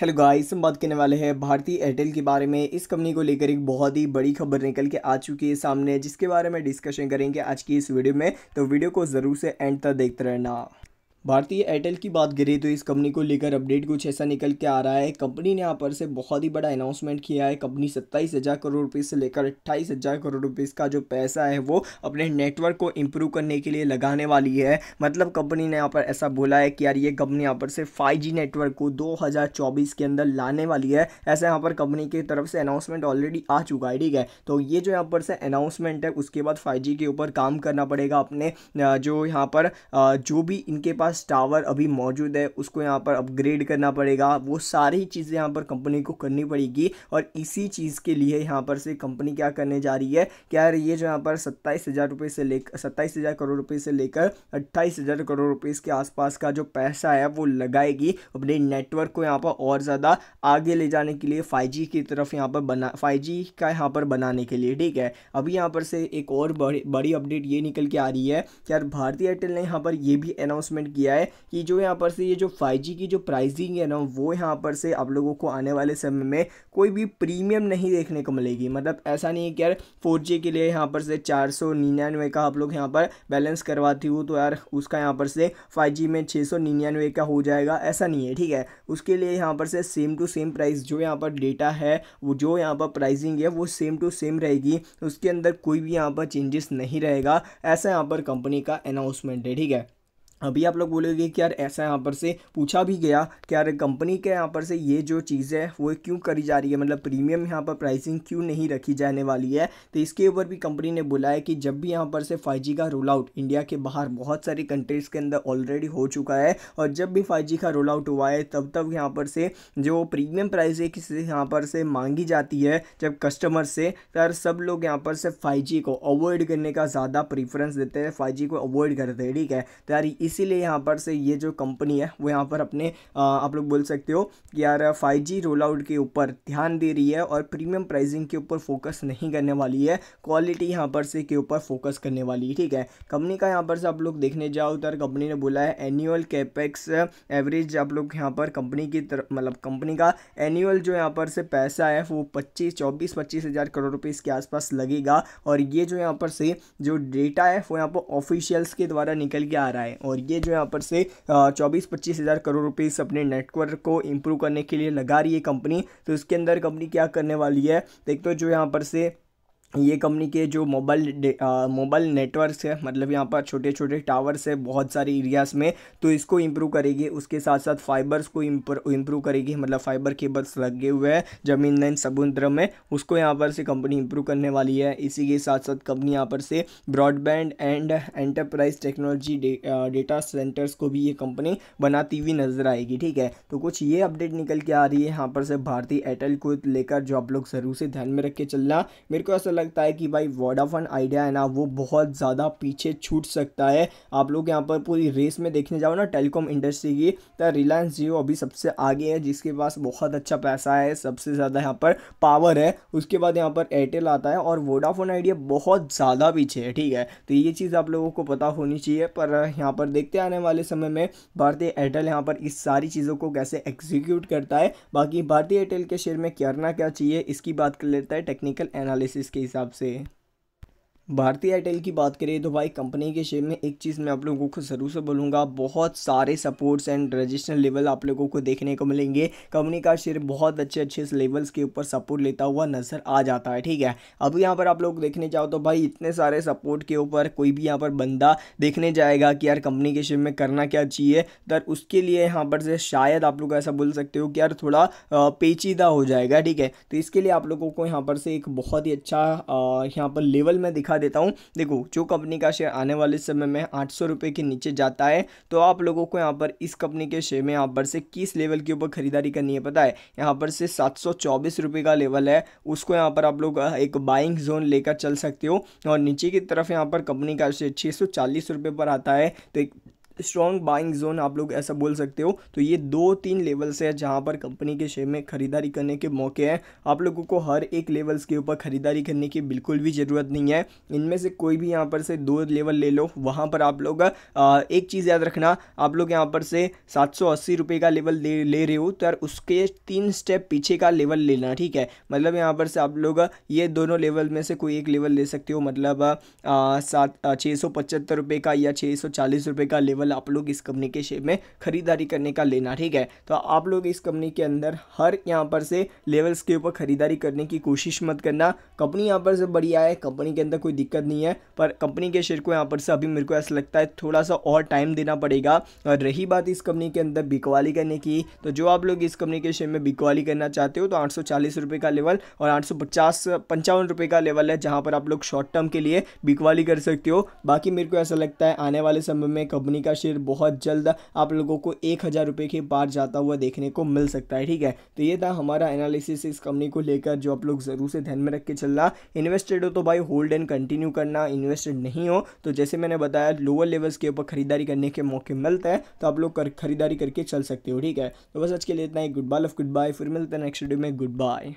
hello guys हम बात करने वाले हैं भारतीय एयरटेल के बारे में इस कंपनी को लेकर एक बहुत ही बड़ी खबर निकल के आ चुकी है सामने जिसके बारे में डिस्कशन करेंगे आज की इस वीडियो में तो वीडियो को ज़रूर से एंड तक देखते रहना भारतीय एयरटेल की बात करें तो इस कंपनी को लेकर अपडेट कुछ ऐसा निकल के आ रहा है कंपनी ने यहाँ पर से बहुत ही बड़ा अनाउंसमेंट किया है कंपनी सत्ताईस हज़ार करोड़ रुपीस से लेकर अट्ठाईस हज़ार करोड़ रुपये का जो पैसा है वो अपने नेटवर्क को इम्प्रूव करने के लिए लगाने वाली है मतलब कंपनी ने यहाँ पर ऐसा बोला है कि यार ये कंपनी यहाँ पर से फाइव नेटवर्क को दो के अंदर लाने वाली है ऐसा यहाँ पर कंपनी की तरफ से अनाउंसमेंट ऑलरेडी आ चुका है ठीक है तो ये जो यहाँ पर से अनाउंसमेंट है उसके बाद फाइव के ऊपर काम करना पड़ेगा अपने जो यहाँ पर जो भी इनके पास पास टावर अभी मौजूद है उसको यहाँ पर अपग्रेड करना पड़ेगा वो सारी चीज़ें यहाँ पर कंपनी को करनी पड़ेगी और इसी चीज़ के लिए यहाँ पर से कंपनी क्या करने जा रही है क्या ये जो यहाँ पर सत्ताईस हज़ार रुपये से लेकर सत्ताईस हज़ार करोड़ रुपये से लेकर अट्ठाईस हज़ार करोड़ रुपये के आसपास का जो पैसा है वो लगाएगी अपने नेटवर्क को यहाँ पर और ज़्यादा आगे ले जाने के लिए फाइव की तरफ यहाँ पर बना फाइव का यहाँ पर बनाने के लिए ठीक है अभी यहाँ पर से एक और बड़ी अपडेट ये निकल के आ रही है कि यार भारतीय एयरटेल ने यहाँ पर यह भी अनाउंसमेंट किया किया है कि जो यहाँ पर से ये जो फाइव की जो प्राइसिंग है ना वो यहाँ पर से आप लोगों को आने वाले समय में कोई भी प्रीमियम नहीं देखने को मिलेगी मतलब ऐसा नहीं है कि यार फोर के लिए यहाँ पर से चार का आप लोग यहाँ पर बैलेंस करवाती हो तो यार उसका यहाँ पर से फाइव में छः का हो जाएगा ऐसा नहीं है ठीक है उसके लिए यहाँ पर से सेम टू सेम प्राइस जो यहाँ पर डेटा है वो जो यहाँ पर प्राइसिंग है वो सेम टू सेम रहेगी उसके अंदर कोई भी यहाँ पर चेंजेस नहीं रहेगा ऐसा यहाँ पर कंपनी का अनाउंसमेंट है ठीक है अभी आप लोग बोलोगे कि यार ऐसा यहाँ पर से पूछा भी गया कि यार कंपनी के यहाँ पर से ये जो चीज़ है वो क्यों करी जा रही है मतलब प्रीमियम यहाँ पर प्राइसिंग क्यों नहीं रखी जाने वाली है तो इसके ऊपर भी कंपनी ने बोला है कि जब भी यहाँ पर से 5G का रोल आउट इंडिया के बाहर बहुत सारी कंट्रीज़ के अंदर ऑलरेडी हो चुका है और जब भी फाइव का रोल आउट हुआ है तब तब यहाँ पर से जो प्रीमियम प्राइस है किसी यहाँ पर से मांगी जाती है जब कस्टमर से तो यार सब लोग यहाँ पर से फाइव को अवॉइड करने का ज़्यादा प्रीफरेंस देते हैं फाइव को अवॉइड करते हैं ठीक है तो यार इसीलिए यहाँ पर से ये जो कंपनी है वो यहाँ पर अपने आप लोग बोल सकते हो कि यार फाइव जी रोल आउट के ऊपर ध्यान दे रही है और प्रीमियम प्राइसिंग के ऊपर फोकस नहीं करने वाली है क्वालिटी यहाँ पर से के ऊपर फोकस करने वाली है ठीक है कंपनी का यहाँ पर से आप लोग देखने जाओ तो कंपनी ने बोला है एनुअल कैपेक्स एवरेज आप लोग यहाँ पर कंपनी की तरफ मतलब कंपनी का एनुअल जो यहाँ पर से पैसा है वो पच्चीस चौबीस पच्चीस हज़ार करोड़ रुपये इसके आसपास लगेगा और ये जो यहाँ पर से जो डेटा है वो यहाँ पर ऑफिशियल्स के द्वारा निकल के आ रहा है और और ये जो यहाँ पर से चौबीस पच्चीस हज़ार करोड़ रुपीस अपने नेटवर्क को इम्प्रूव करने के लिए लगा रही है कंपनी तो इसके अंदर कंपनी क्या करने वाली है एक तो जो यहाँ पर से ये कंपनी के जो मोबाइल मोबाइल नेटवर्क है मतलब यहाँ पर छोटे छोटे टावर्स है बहुत सारे एरियाज़ में तो इसको इम्प्रूव करेगी उसके साथ साथ फाइबर्स को इम्प्रूव करेगी मतलब फाइबर केबल्स लगे हुए हैं जमीन लाइन समुद्र में उसको यहाँ पर से कंपनी इम्प्रूव करने वाली है इसी के साथ साथ कंपनी यहाँ पर से broadband and enterprise technology data centres को भी ये कंपनी बनाती हुई नजर आएगी ठीक है तो कुछ ये अपडेट निकल के आ रही है यहाँ पर से भारतीय एयरटेल को लेकर जो आप लोग ज़रूर से ध्यान में रख के चलना मेरे को ऐसा लगता है कि भाई वोडाफोन आइडिया है ना वो बहुत ज़्यादा पीछे छूट सकता है आप लोग यहाँ पर पूरी रेस में देखने जाओ ना टेलीकॉम इंडस्ट्री की तो रिलायंस जियो अभी सबसे आगे है जिसके पास बहुत अच्छा पैसा है सबसे ज़्यादा यहाँ पर पावर है उसके बाद यहाँ पर एयरटेल आता है और वोडाफोन आइडिया बहुत ज़्यादा पीछे है ठीक है तो ये चीज़ आप लोगों को पता होनी चाहिए पर यहाँ पर देखते आने वाले समय में भारतीय एयरटेल यहाँ पर इस सारी चीज़ों को कैसे एग्जीक्यूट करता है बाकी भारतीय एयरटेल के शेयर में करना क्या चाहिए इसकी बात कर लेता है टेक्निकल एनालिसिस के हिसाब से भारतीय एयरटेल की बात करें तो भाई कंपनी के शेयर में एक चीज़ मैं आप लोगों को ज़रूर से बोलूँगा बहुत सारे सपोर्ट्स एंड रजिस्टर लेवल आप लोगों को देखने को मिलेंगे कंपनी का शेयर बहुत अच्छे अच्छे लेवल्स के ऊपर सपोर्ट लेता हुआ नज़र आ जाता है ठीक है अब यहाँ पर आप लोग देखने जाओ तो भाई इतने सारे सपोर्ट के ऊपर कोई भी यहाँ पर बंदा देखने जाएगा कि यार कंपनी के शेयर में करना क्या चाहिए दर उसके लिए यहाँ पर से शायद आप लोग ऐसा बोल सकते हो कि यार थोड़ा पेचीदा हो जाएगा ठीक है तो इसके लिए आप लोगों को यहाँ पर से एक बहुत ही अच्छा यहाँ पर लेवल में दिखा दिखा देता हूँ देखो जो कंपनी का शेयर आने वाले समय में आठ सौ के नीचे जाता है तो आप लोगों को यहाँ पर इस कंपनी के शेयर में यहाँ पर से किस लेवल के ऊपर खरीदारी करनी है पता है यहाँ पर से सात सौ का लेवल है उसको यहाँ पर आप लोग एक बाइंग जोन लेकर चल सकते हो और नीचे की तरफ यहाँ पर कंपनी का शेयर छः सौ पर आता है तो एक स्ट्रॉन्ग बाइंग जोन आप लोग ऐसा बोल सकते हो तो ये दो तीन लेवल्स है जहाँ पर कंपनी के शेयर में खरीदारी करने के मौके हैं आप लोगों को हर एक लेवल्स के ऊपर खरीदारी करने की बिल्कुल भी ज़रूरत नहीं है इनमें से कोई भी यहाँ पर से दो लेवल ले लो वहाँ पर आप लोग एक चीज़ याद रखना आप लोग यहाँ पर से सात सौ अस्सी रुपये का लेवल ले, ले रहे हो तो यार उसके तीन स्टेप पीछे का लेवल लेना ठीक है मतलब यहाँ पर से आप लोग ये दोनों लेवल में से कोई एक लेवल ले सकते हो मतलब सात छः सौ पचहत्तर रुपये का या छः सौ चालीस रुपये का लेवल अवेलेबल मतलब आप लोग इस कंपनी के शेयर में खरीदारी करने का लेना ठीक है तो आप लोग इस कंपनी के अंदर हर यहाँ पर से लेवल्स के ऊपर खरीदारी करने की कोशिश मत करना कंपनी यहाँ पर से बढ़िया है कंपनी के अंदर कोई दिक्कत नहीं है पर कंपनी के शेयर को यहाँ पर से अभी मेरे को ऐसा लगता है थोड़ा सा और टाइम देना पड़ेगा और रही बात इस कंपनी के अंदर बिकवाली करने की तो जो आप लोग इस कंपनी के शेयर में बिकवाली करना चाहते हो तो आठ रुपए का लेवल और आठ सौ रुपए का लेवल है जहाँ पर आप लोग शॉर्ट टर्म के लिए बिकवाली कर सकते हो बाकी मेरे को ऐसा लगता है आने वाले समय में कंपनी का शेयर बहुत जल्द आप लोगों को एक हज़ार रुपये के पार जाता हुआ देखने को मिल सकता है ठीक है तो ये था हमारा एनालिसिस इस कंपनी को लेकर जो आप लोग ज़रूर से ध्यान में रख के चलना इन्वेस्टेड हो तो भाई होल्ड एंड कंटिन्यू करना इन्वेस्टेड नहीं हो तो जैसे मैंने बताया लोअर लेवल्स के ऊपर खरीदारी करने के मौके मिलते हैं तो आप लोग कर, खरीदारी करके चल सकते हो ठीक है तो बस आज के लिए इतना ही goodbye love goodbye फिर मिलते हैं नेक्स्ट वीडियो में गुड बाय